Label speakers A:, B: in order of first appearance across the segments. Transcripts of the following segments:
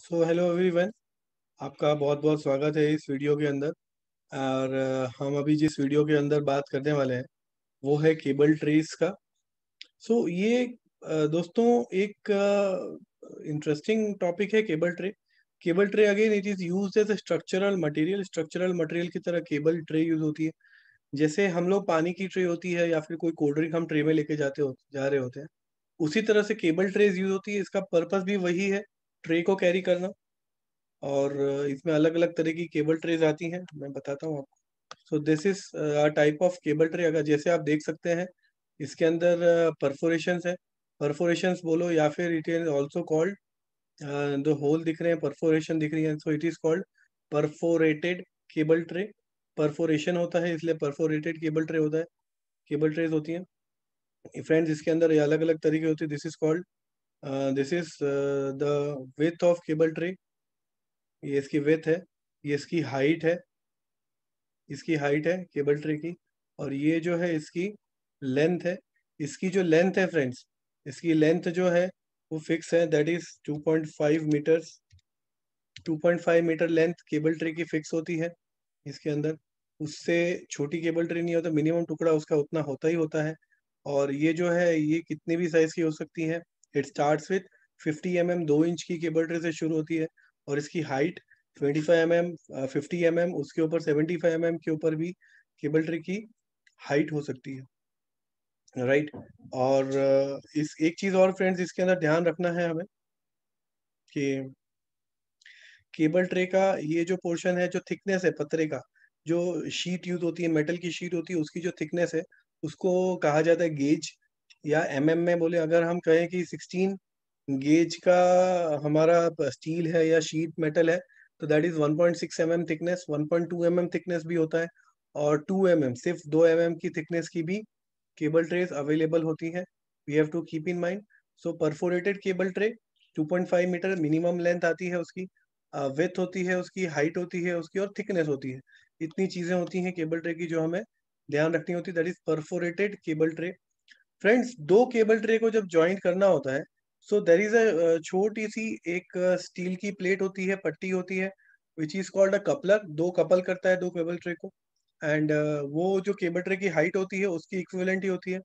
A: So hello everyone आपका बहुत बहुत स्वागत है इस वीडियो के अंदर और हम अभी जिस वीडियो के अंदर बात करने वाले हैं वो है केबल ट्रेस का सो so, ये दोस्तों एक इंटरेस्टिंग टॉपिक है cable tray cable tray again it is use as a structural material structural material की तरह केबल ट्रे यूज होती है जैसे हम लोग पानी की ट्रे होती है या फिर कोई कोल्ड ड्रिंक हम ट्रे में लेके जाते हो जा रहे होते हैं उसी तरह से केबल ट्रेज यूज होती है इसका पर्पज भी वही है ट्रे को कैरी करना और इसमें अलग अलग तरह की केबल ट्रेज आती हैं मैं बताता हूँ आपको so this is type of cable tray अगर जैसे आप देख सकते हैं इसके अंदर परफोरेशन है परफोरेशन बोलो या फिर इट इज ऑल्सो कॉल्ड दो होल दिख रहे हैं परफोरेशन दिख रही है so it is called perforated cable tray perforation होता है इसलिए परफोरेटेड केबल ट्रे होता है केबल ट्रेज होती हैं फ्रेंड्स इसके अंदर अलग अलग तरीके होते हैं this is called this is the width of cable tray ये इसकी विथ है ये इसकी हाइट है इसकी हाइट है केबल ट्रे की और ये जो है इसकी लेंथ है इसकी जो लेंथ है फ्रेंड्स इसकी लेंथ जो है वो फिक्स है that is 2.5 meters 2.5 meter length cable tray की फिक्स होती है इसके अंदर उससे छोटी केबल ट्रे नहीं होता मिनिमम टुकड़ा उसका उतना होता ही होता है और ये जो है ये कितनी भी साइज की हो सकती है it starts with 50 M mm, दो इंच की केबल ट्रे से शुरू होती है और इसकी height 25 five M M fifty M M उसके ऊपर सेवेंटी फाइव एम के ऊपर भी केबल ट्रे की हाइट हो सकती है राइट right? और uh, इस एक चीज और फ्रेंड्स इसके अंदर ध्यान रखना है हमें कि केबल ट्रे का ये जो पोर्शन है जो थिकनेस है पतरे का जो शीट यूज होती है मेटल की शीट होती है उसकी जो थिकनेस है उसको कहा जाता है गेज या एम mm में बोले अगर हम कहें कि सिक्सटीन गेज का हमारा स्टील है या शीट मेटल है तो that is 1.6 point six M M thickness one point two M M thickness भी होता है और 2 एम mm, सिर्फ 2 एम mm की थिकनेस की भी केबल ट्रेस अवेलेबल होती है we have to keep in mind so perforated cable tray 2.5 meter minimum length आती है उसकी वेथ uh, होती है उसकी हाइट होती है उसकी और थिकनेस होती है इतनी चीजें होती हैं केबल ट्रे की जो हमें ध्यान रखनी होती है that is perforated cable tray friends दो केबल ट्रे को जब ज्वाइंट करना होता है सो देर इज अ छोटी सी एक स्टील की प्लेट होती है पट्टी होती है which is called a coupler दो कपल करता है दो केबल ट्रे को एंड uh, वो जो केबल ट्रे की हाइट होती है उसकी इक्विवेलेंट ही होती है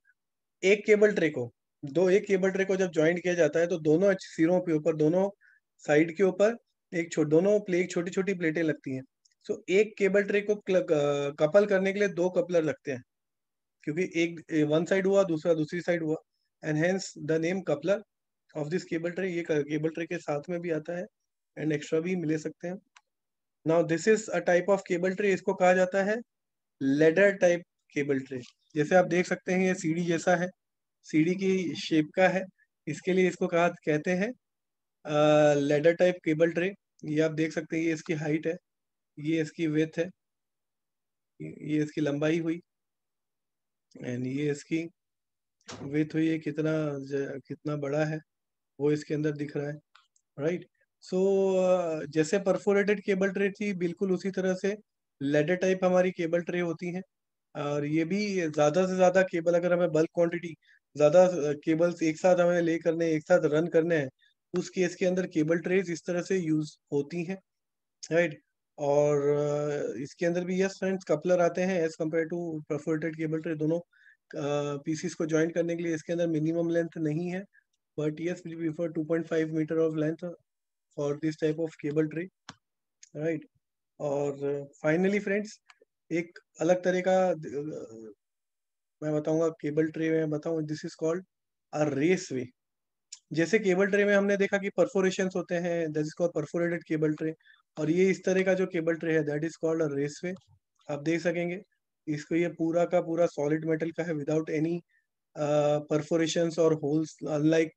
A: एक केबल ट्रे को दो एक केबल ट्रे को जब ज्वाइंट किया जाता है तो दोनों सिरों के ऊपर दोनों साइड के ऊपर एक छोट दोनों प्लेट छोटी छोटी प्लेटें लगती हैं सो so, एक केबल ट्रे को कपल करने के लिए दो कपलर लगते हैं क्योंकि एक वन साइड हुआ दूसरा दूसरी साइड हुआ and hence the name coupler of this cable tray ये केबल ट्रे के साथ में भी आता है एंड एक्स्ट्रा भी मिले सकते हैं now this is a type of cable tray इसको कहा जाता है लेडर टाइप केबल ट्रे जैसे आप देख सकते हैं ये सीढ़ी जैसा है सीढ़ी की शेप का है इसके लिए इसको कहा कहते हैं लेडर टाइप केबल ट्रे ये आप देख सकते हैं ये इसकी हाइट है ये इसकी वेथ है ये इसकी लंबाई हुई एंड ये इसकी विथ हुई है कितना कितना बड़ा है वो इसके अंदर दिख रहा है राइट right? सो so, जैसे परफोरेटेड केबल ट्रे थी बिल्कुल उसी तरह से लेडर टाइप हमारी केबल ट्रे होती है और ये भी ज्यादा से ज्यादा केबल अगर हमें बल्क क्वांटिटी ज्यादा केबल्स एक साथ हमें ले करने एक साथ रन करने हैं तो उस केस के अंदर केबल ट्रेज इस तरह से यूज होती हैं राइट right? और इसके अंदर भी यस फ्रेंड्स कपलर आते हैं as compare to perforated cable tray दोनों पीसीस uh, को ज्वाइन करने के लिए इसके अंदर मिनिमम लेंथ नहीं है but yes we prefer 2.5 meter of length for this type of cable tray right और फाइनली uh, फ्रेंड्स एक अलग तरह का uh, मैं बताऊंगा केबल ट्रे में बताऊँ this is called a raceway जैसे केबल ट्रे में हमने देखा कि परफोरेशन होते हैं this is called perforated cable tray और ये इस तरह का जो केबल ट्रे है that is called a raceway आप देख सकेंगे इसको ये पूरा का पूरा सॉलिड मेटल का है विदाउट एनी परफोरेशन और holes unlike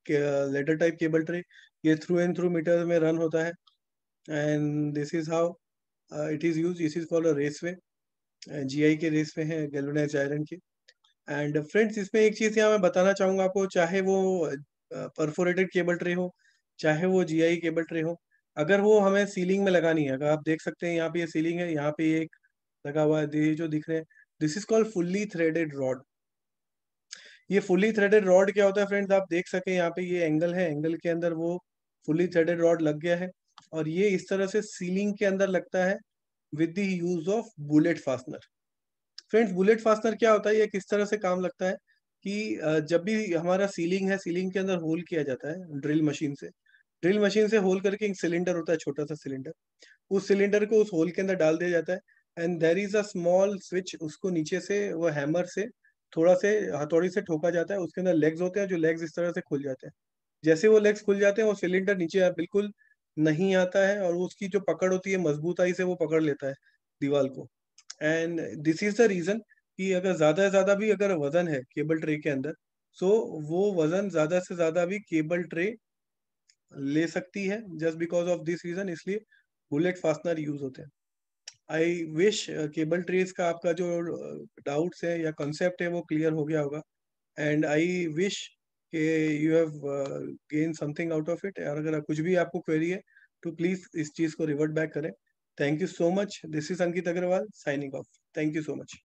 A: ladder type cable tray ये थ्रू एंड थ्रू मीटर में रन होता है and this is how it is use this is called a raceway आई के रेसवे है गैलोनाइज आयरन के एंड फ्रेंड्स इसमें एक चीज यहाँ मैं बताना चाहूंगा आपको चाहे वो परफोरेटेड केबल ट्रे हो चाहे वो जी आई केबल ट्रे हो अगर वो हमें सीलिंग में लगानी है अगर आप देख सकते हैं यहाँ पे ये यह सीलिंग है यहाँ पे एक लगा हुआ है ये जो दिख रहे हैं this is called fully threaded rod ये फुल्ली थ्रेडेड रॉड क्या होता है फ्रेंड्स आप देख सके यहाँ पे ये एंगल है एंगल के अंदर वो फुल्ली थ्रेडेड रॉड लग गया है और ये इस तरह से सीलिंग के अंदर लगता है with the use of bullet fastener friends bullet fastener क्या होता है ये किस तरह से काम लगता है कि जब भी हमारा सीलिंग है सीलिंग के अंदर होल किया जाता है ड्रिल मशीन से ड्रिल मशीन से होल करके एक सिलेंडर होता है छोटा सा सिलेंडर उस सिलेंडर को उस होल के अंदर डाल दिया जाता है and there is a small switch उसको नीचे से वो हैमर से थोड़ा से हथौड़ी से ठोका जाता है उसके अंदर लेग्स होते हैं जो लेग्स इस तरह से खुल जाते हैं जैसे वो लेग्स खुल जाते हैं वो सिलेंडर नीचे बिल्कुल नहीं आता है और उसकी जो पकड़ होती है मजबूताई से वो पकड़ लेता है दीवार को and this is the reason कि अगर ज्यादा से ज्यादा भी अगर वजन है केबल ट्रे के अंदर सो so वो वजन ज्यादा से ज्यादा भी केबल ट्रे ले सकती है just because of this reason इसलिए बुलेट फास्टनर यूज होते हैं आई विश केबल ट्रेस का आपका जो डाउट्स uh, है या कंसेप्ट है वो क्लियर हो गया होगा एंड आई विश के you have gain something out of it और अगर कुछ भी आपको क्वेरी है तो प्लीज इस चीज को रिवर्ट बैक करें thank you so much this is Ankit Agarwal signing off thank you so much